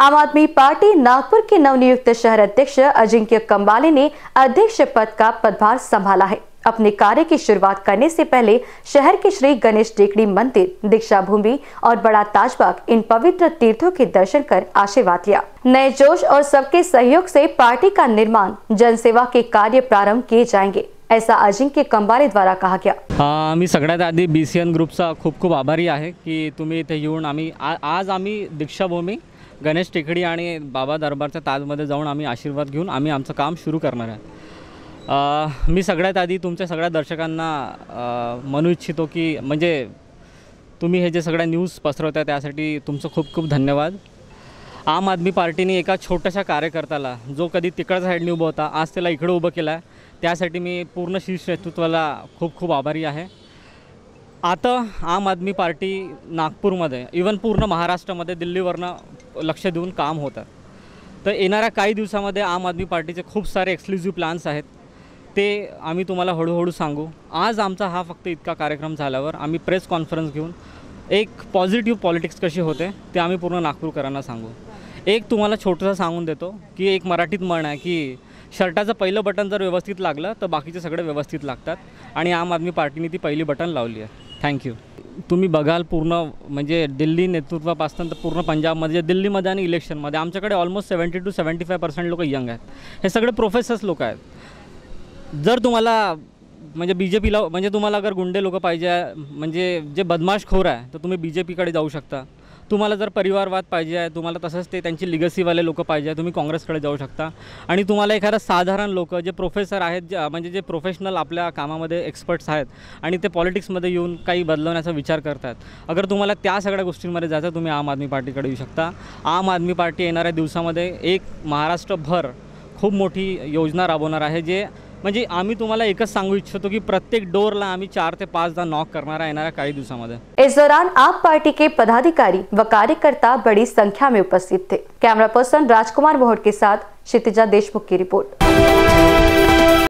आम आदमी पार्टी नागपुर के नवनियुक्त शहर अध्यक्ष अजिंक्य कम्बाले ने अध्यक्ष पद का पदभार संभाला है अपने कार्य की शुरुआत करने से पहले शहर के श्री गणेश टेकड़ी मंदिर दीक्षा भूमि और बड़ा ताजबाग इन पवित्र तीर्थों के दर्शन कर आशीर्वाद लिया नए जोश और सबके सहयोग से पार्टी का निर्माण जनसेवा के कार्य प्रारंभ किए जाएंगे ऐसा अजिंक्य कंबारे द्वारा कहा गया मी आधी बी सी एन ऐसी खूब खूब आभारी है की तुम्हें इथे येऊन आम्ही आज आम्ही गणेश टेकडी आणि बाबा दरबारच्या ताजमध्ये जाऊन आम्ही आशीर्वाद घेऊन आम्ही आमचं काम सुरू करणार आहे मी सगळ्यात आधी तुमच्या सगळ्या दर्शकांना म्हणू इच्छितो की म्हणजे तुम्ही हे जे सगळ्या न्यूज पसरवता त्यासाठी तुमचं खूप खूप धन्यवाद आम आदमी पार्टीने एका छोट्याशा कार्यकर्त्याला जो कधी तिकडच्या साईडने उभा होता आज त्याला इकडं उभं केलं आहे त्यासाठी मी पूर्ण शीर्ष नेतृत्वाला खूप खूप आभारी आहे आता आम आदमी पार्टी नागपूरमध्ये इवन पूर्ण महाराष्ट्रामध्ये दिल्लीवरनं लक्ष देऊन काम होतं तर येणाऱ्या काही दिवसामध्ये आम आदमी पार्टीचे खूप सारे एक्सक्लुझिव्ह प्लॅन्स आहेत ते आम्ही तुम्हाला हळूहळू सांगू आज आमचा हा फक्त इतका कार्यक्रम झाल्यावर आम्ही प्रेस कॉन्फरन्स घेऊन एक पॉझिटिव्ह पॉलिटिक्स कशी होते ते आम्ही पूर्ण नागपूरकरांना सांगू एक तुम्हाला छोटंसं सांगून देतो की एक मराठीत म्हण आहे की शर्टाचं पहिलं बटन जर व्यवस्थित लागलं तर बाकीचे सगळे व्यवस्थित लागतात आणि आम आदमी पार्टीने ती पहिली बटन लावली आहे थँक्यू तुम्ही बघाल पूर्ण म्हणजे दिल्ली नेतृत्वापासून तर पूर्ण पंजाबमध्ये दिल्लीमध्ये आणि इलेक्शनमध्ये आमच्याकडे almost seventy two seventy five percent लोक यंग आहेत हे सगळे प्रोफेसर्स लोक आहेत जर तुम्हाला म्हणजे बी जे पीला म्हणजे तुम्हाला अगर गुंडे लोक पाहिजे म्हणजे जे बदमाशखोर आहे तर तुम्ही बी जे पीकडे जाऊ शकता तुम्हाला जर परिवारवाद पाहिजे आहे तुम्हाला तसंच ते त्यांची लिगसीवाले लोक पाहिजे आहे तुम्ही काँग्रेसकडे जाऊ शकता आणि तुम्हाला एखादा साधारण लोक जे प्रोफेसर आहेत जे म्हणजे जे प्रोफेशनल आपल्या कामामध्ये एक्सपर्ट्स आहेत आणि ते पॉलिटिक्समध्ये येऊन काही बदलवण्याचा विचार करतात अगर तुम्हाला त्या सगळ्या गोष्टींमध्ये जायचं तुम्ही आम आदमी पार्टीकडे येऊ शकता आम आदमी पार्टी येणाऱ्या दिवसामध्ये एक महाराष्ट्रभर खूप मोठी योजना राबवणार आहे जे म्हणजे आम्ही तुम्हाला एकच सांगू इच्छितो की प्रत्येक डोरला आम्ही चार पांच पाचदा नॉक करना येणाऱ्या काही दिवसामध्ये इस दौरान आप पार्टी के पदाधिकारी व कार्यकर्ता बड़ी संख्या में उपस्थित थे कैमरा पर्सन राजकुमार मोहट के साथ क्षितिजा देशमुख की रिपोर्ट